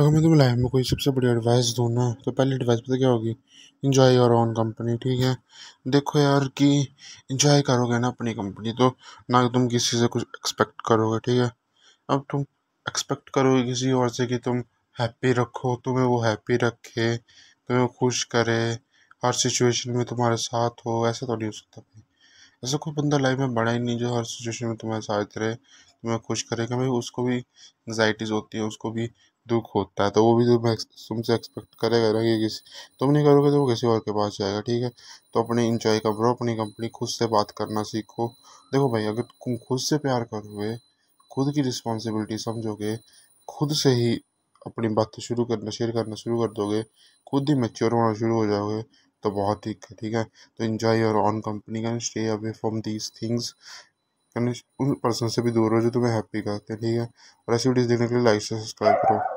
अगर मैं तुम्हें लाइफ में कोई सबसे बड़ी एडवाइस दूँ ना तो पहली एडवाइस पता क्या होगी इन्जॉय योर ओन कंपनी ठीक है देखो यार कि इन्जॉय करोगे ना अपनी कंपनी तो ना तुम किसी से कुछ एक्सपेक्ट करोगे ठीक है अब तुम एक्सपेक्ट करोगे किसी और से कि तुम हैप्पी रखो तुम्हें वो हैप्पी रखे तुम्हें वो खुश करे हर सिचुएशन में तुम्हारे साथ हो ऐसा तो नहीं हो सकता भाई ऐसा कोई बंदा लाइफ में बड़ा ही नहीं जो हर सिचुएशन में तुम्हारे साथ रहे तुम्हें खुश करेगा भाई उसको भी एंगजाइटीज़ होती है उसको भी दुख होता है तो वो भी तुम्हें तो तुमसे एक्सपेक्ट करेगा ना कि किसी तुम नहीं करोगे तो वो किसी और के पास जाएगा ठीक है तो अपने इंजॉय रो अपनी कंपनी खुद से बात करना सीखो देखो भाई अगर तुम खुद से प्यार करोगे खुद की रिस्पॉन्सिबिलिटी समझोगे खुद से ही अपनी बातें शुरू करना शेयर करना शुरू कर दोगे खुद ही मेच्योर होना शुरू हो जाओगे तो बहुत ही ठीक है तो enjoy your own company can stay away from these things उन पर्सन से भी दूर रहो जो तुम्हें हैप्पी करते हैं ठीक है और ऐसी वीडियोज़ देखने के लिए लाइक से सब्सक्राइब करो